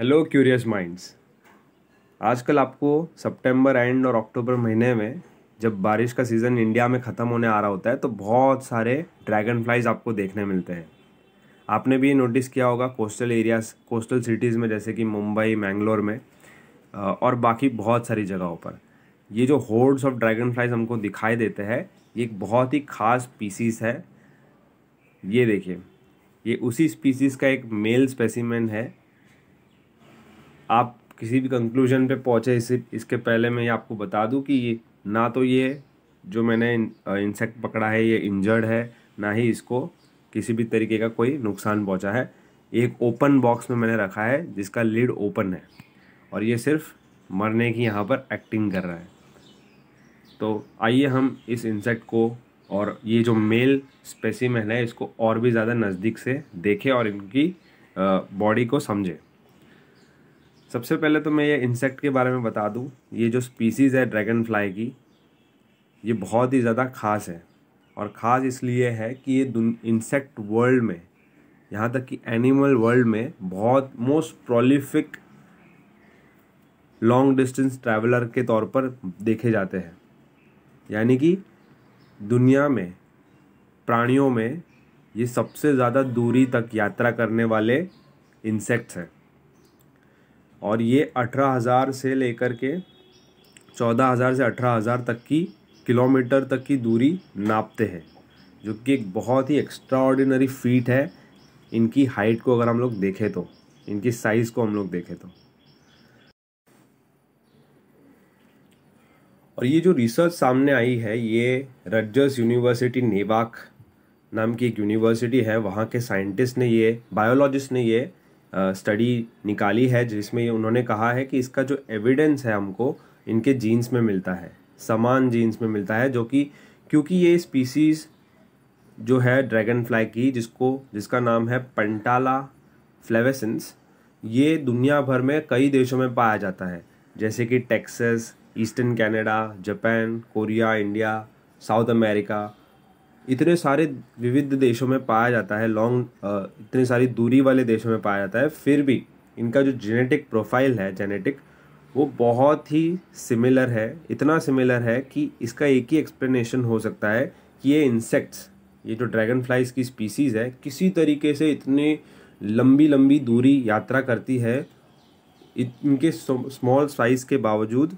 hello curious minds आजकल आपको सितंबर and और अक्टूबर महीने में जब बारिश का सीज़न इंडिया में ख़त्म होने आ रहा होता है तो बहुत सारे ड्रैगन फ्लाइज आपको देखने मिलते हैं आपने भी नोटिस किया होगा कोस्टल एरियाज कोस्टल सिटीज़ में जैसे कि मुंबई मैंगलोर में और बाकी बहुत सारी जगहों पर ये जो होर्ड्स ऑफ ड्रैगन फ्लाइज हमको दिखाई देते हैं ये एक बहुत ही ख़ास स्पीसीज़ है ये देखिए ये उसी स्पीसीज़ का एक मेल स्पेसीमेंट है आप किसी भी कंक्लूजन पे पहुँचे इसे इसके पहले मैं ये आपको बता दूँ कि ये ना तो ये जो मैंने इंसेक्ट पकड़ा है ये इंजर्ड है ना ही इसको किसी भी तरीके का कोई नुकसान पहुँचा है एक ओपन बॉक्स में मैंने रखा है जिसका लीड ओपन है और ये सिर्फ मरने की यहाँ पर एक्टिंग कर रहा है तो आइए हम इस इंसेक्ट को और ये जो मेल स्पेसिमेन है इसको और भी ज़्यादा नज़दीक से देखें और इनकी बॉडी को समझें सबसे पहले तो मैं ये इंसेक्ट के बारे में बता दूँ ये जो स्पीसीज़ है ड्रैगन फ्लाई की ये बहुत ही ज़्यादा ख़ास है और ख़ास इसलिए है कि ये इंसेक्ट वर्ल्ड में यहाँ तक कि एनिमल वर्ल्ड में बहुत most prolific long distance traveller के तौर पर देखे जाते हैं यानी कि दुनिया में प्राणियों में ये सबसे ज़्यादा दूरी तक यात्रा करने वाले इंसेक्ट्स हैं और ये अठारह हज़ार से लेकर के चौदह हज़ार से अठारह हज़ार तक की किलोमीटर तक की दूरी नापते हैं जो कि एक बहुत ही एक्स्ट्राऑर्डिनरी फीट है इनकी हाइट को अगर हम लोग देखें तो इनकी साइज़ को हम लोग देखें तो और ये जो रिसर्च सामने आई है ये रजर्स यूनिवर्सिटी नेवाक नाम की एक यूनिवर्सिटी है वहाँ के साइंटिस्ट ने ये बायोलॉजिस्ट ने ये स्टडी निकाली है जिसमें उन्होंने कहा है कि इसका जो एविडेंस है हमको इनके जीन्स में मिलता है समान जीन्स में मिलता है जो कि क्योंकि ये स्पीसीज़ जो है ड्रैगन फ्लाई की जिसको जिसका नाम है पंटाला फ्लेवेसेंस ये दुनिया भर में कई देशों में पाया जाता है जैसे कि Texas eastern Canada Japan Korea India South America इतने सारे विविध देशों में पाया जाता है लॉन्ग इतने सारी दूरी वाले देशों में पाया जाता है फिर भी इनका जो जेनेटिक प्रोफाइल है जेनेटिक वो बहुत ही सिमिलर है इतना सिमिलर है कि इसका एक ही एक्सप्लेनेशन हो सकता है कि ये इंसेक्ट्स ये जो ड्रैगन फ्लाइज की स्पीसीज़ है किसी तरीके से इतने लंबी लंबी दूरी यात्रा करती है इनके स्मॉल साइज़ के बावजूद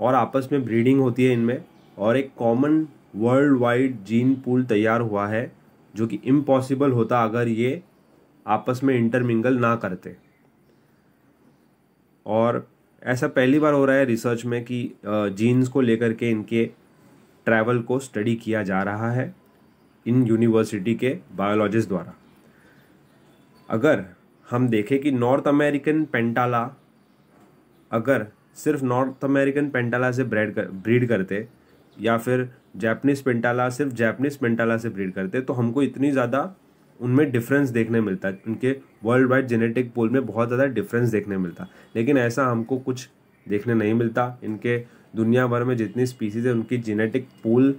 और आपस में ब्रीडिंग होती है इनमें और एक common world wide gene pool तैयार हुआ है जो कि इम्पॉसिबल होता अगर ये आपस में इंटरमिंगल ना करते और ऐसा पहली बार हो रहा है रिसर्च में कि जीन्स को लेकर के इनके ट्रैवल को स्टडी किया जा रहा है इन यूनिवर्सिटी के बायोलॉजिस्ट द्वारा अगर हम देखें कि नॉर्थ अमेरिकन पेंटाला अगर सिर्फ नॉर्थ अमेरिकन पेंटाला से ब्रेड कर ब्रीड करते या फिर जैपनीज़ पेंटाला सिर्फ जैपनीज़ पेंटाला से ब्रीड करते हैं तो हमको इतनी ज़्यादा उनमें डिफरेंस देखने मिलता है उनके वर्ल्ड वाइड जेनेटिक पोल में बहुत ज़्यादा डिफरेंस देखने मिलता लेकिन ऐसा हमको कुछ देखने नहीं मिलता इनके दुनिया भर में जितनी स्पीसीज है उनकी जेनेटिक पोल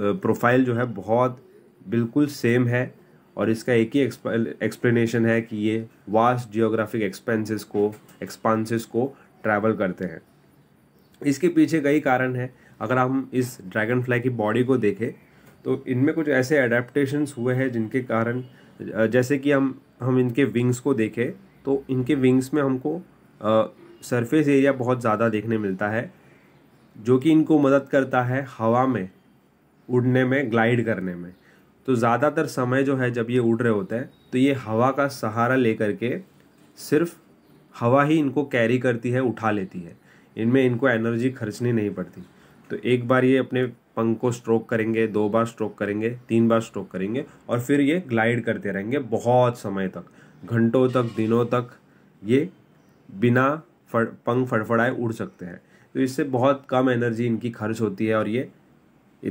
प्रोफाइल जो है बहुत बिल्कुल सेम है और इसका एक ही एक्सप्लेनेशन है कि ये वास्ट जियोग्राफिक एक्सपेंसेस को एक्सपांसिस को ट्रैवल करते हैं इसके पीछे कई कारण हैं अगर हम इस ड्रैगन फ्लाई की बॉडी को देखें तो इनमें कुछ ऐसे अडेप्टशंस हुए हैं जिनके कारण जैसे कि हम हम इनके विंग्स को देखें तो इनके विंग्स में हमको सरफेस एरिया बहुत ज़्यादा देखने मिलता है जो कि इनको मदद करता है हवा में उड़ने में ग्लाइड करने में तो ज़्यादातर समय जो है जब ये उड़ रहे होते हैं तो ये हवा का सहारा ले करके सिर्फ हवा ही इनको कैरी करती है उठा लेती है इनमें इनको एनर्जी खर्चनी नहीं पड़ती तो एक बार ये अपने पंख को स्ट्रोक करेंगे दो बार स्ट्रोक करेंगे तीन बार स्ट्रोक करेंगे और फिर ये ग्लाइड करते रहेंगे बहुत समय तक घंटों तक दिनों तक ये बिना फड़ पंख फड़फड़ाए उड़ सकते हैं तो इससे बहुत कम एनर्जी इनकी खर्च होती है और ये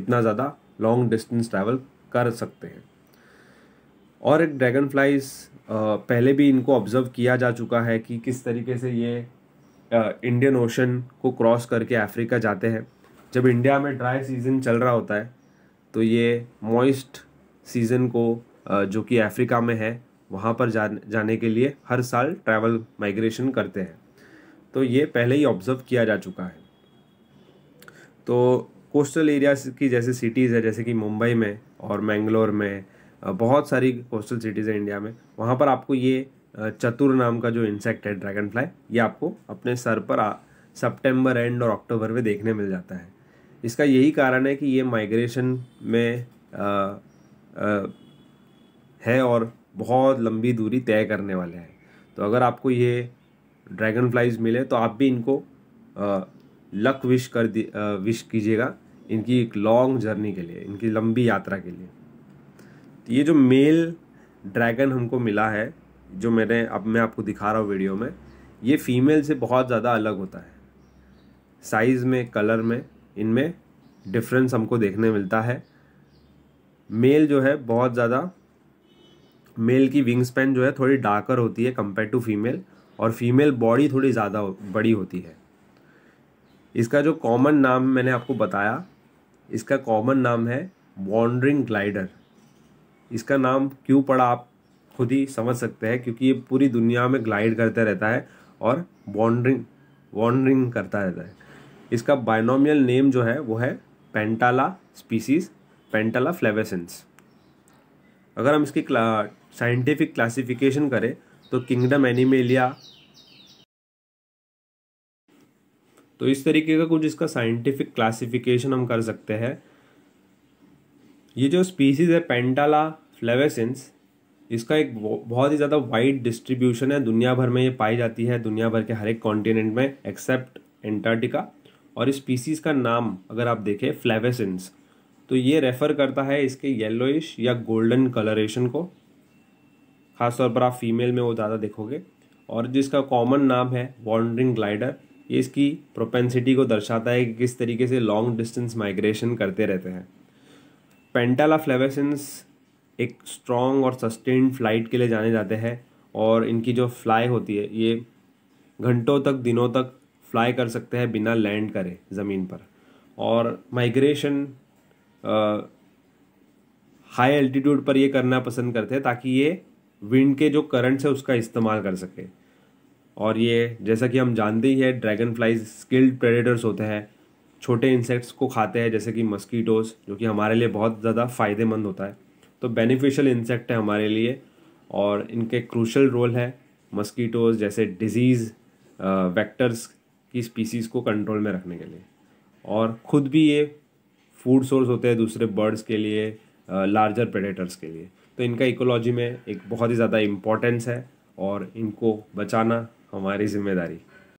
इतना ज़्यादा लॉन्ग डिस्टेंस ट्रैवल कर सकते हैं और एक ड्रैगन फ्लाइज पहले भी इनको ऑब्ज़र्व किया जा चुका है कि किस तरीके से ये इंडियन ओशन को क्रॉस करके अफ्रीका जाते हैं जब इंडिया में ड्राई सीज़न चल रहा होता है तो ये मॉइस्ट सीज़न को जो कि अफ्रीका में है वहाँ पर जाने जाने के लिए हर साल ट्रैवल माइग्रेशन करते हैं तो ये पहले ही ऑब्ज़र्व किया जा चुका है तो कोस्टल एरिया की जैसे सिटीज़ है जैसे कि मुंबई में और मैंगलोर में बहुत सारी कोस्टल सिटीज़ हैं इंडिया में वहाँ पर आपको ये चतुर नाम का जो इंसेक्ट है ड्रैगन फ्लाई ये आपको अपने सर पर सितंबर एंड और अक्टूबर में देखने मिल जाता है इसका यही कारण है कि ये माइग्रेशन में आ, आ, है और बहुत लंबी दूरी तय करने वाले हैं तो अगर आपको ये ड्रैगन फ्लाइज मिले तो आप भी इनको आ, लक विश कर दी विश कीजिएगा इनकी एक लॉन्ग जर्नी के लिए इनकी लंबी यात्रा के लिए तो ये जो मेल ड्रैगन हमको मिला है जो मैंने अब मैं आपको दिखा रहा हूँ वीडियो में ये फीमेल से बहुत ज़्यादा अलग होता है साइज़ में कलर में इनमें डिफरेंस हमको देखने मिलता है मेल जो है बहुत ज़्यादा मेल की विंग स्पैन जो है थोड़ी डार्कर होती है कंपेयर टू फीमेल और फीमेल बॉडी थोड़ी ज़्यादा बड़ी होती है इसका जो कॉमन नाम मैंने आपको बताया इसका कॉमन नाम है वॉन्ड्रिंग ग्लाइडर इसका नाम क्यों पड़ा आप खुद ही समझ सकते हैं क्योंकि ये पूरी दुनिया में ग्लाइड करते रहता है और वॉन्ड्रिंग वॉन्ड्रिंग करता रहता है इसका बायनोमियल नेम जो है वो है पेंटाला स्पीसीज पेंटाला फ्लेवेसेंस अगर हम इसकी क्ला साइंटिफिक क्लासिफिकेशन करें तो किंगडम एनिमेलिया तो इस तरीके का कुछ इसका साइंटिफिक क्लासिफिकेशन हम कर सकते हैं ये जो स्पीसीज़ है पेंटाला फ्लेवेसेंस इसका एक बहुत ही ज़्यादा वाइड डिस्ट्रीब्यूशन है दुनिया भर में ये पाई जाती है दुनिया भर के हर एक कॉन्टिनेंट में एक्सेप्ट एंटार्टिका और इस स्पीसीज का नाम अगर आप देखें फ्लेवेसेंस तो ये रेफ़र करता है इसके येलोइश या गोल्डन कलरेशन को खासतौर पर आप फीमेल में वो ज़्यादा देखोगे और जिसका कॉमन नाम है वॉन्ड्रिंग ग्लाइडर ये इसकी प्रोपेंसिटी को दर्शाता है कि किस तरीके से लॉन्ग डिस्टेंस माइग्रेशन करते रहते हैं पेंटाला फ्लेवेसेंस एक स्ट्रॉन्ग और सस्टेन फ्लाइट के लिए जाने जाते हैं और इनकी जो फ्लाई होती है ये घंटों तक दिनों तक फ्लाई कर सकते हैं बिना लैंड करे ज़मीन पर और माइग्रेशन हाई एल्टीट्यूड पर ये करना पसंद करते हैं ताकि ये विंड के जो करंट्स है उसका इस्तेमाल कर सके और ये जैसा कि हम जानते ही है ड्रैगन फ्लाइज स्किल्ड प्रेडेटर्स होते हैं छोटे इंसेक्ट्स को खाते हैं जैसे कि मस्कीटोज जो कि हमारे लिए बहुत ज़्यादा फ़ायदेमंद होता है तो बेनिफिशियल इंसेक्ट है हमारे लिए और इनके क्रूशल रोल है मस्कीटोज जैसे डिजीज़ वेक्टर्स कि स्पीसीज़ को कंट्रोल में रखने के लिए और ख़ुद भी ये फूड सोर्स होते हैं दूसरे बर्ड्स के लिए लार्जर प्रेडेटर्स के लिए तो इनका इकोलॉजी में एक बहुत ही ज़्यादा इम्पोर्टेंस है और इनको बचाना हमारी जिम्मेदारी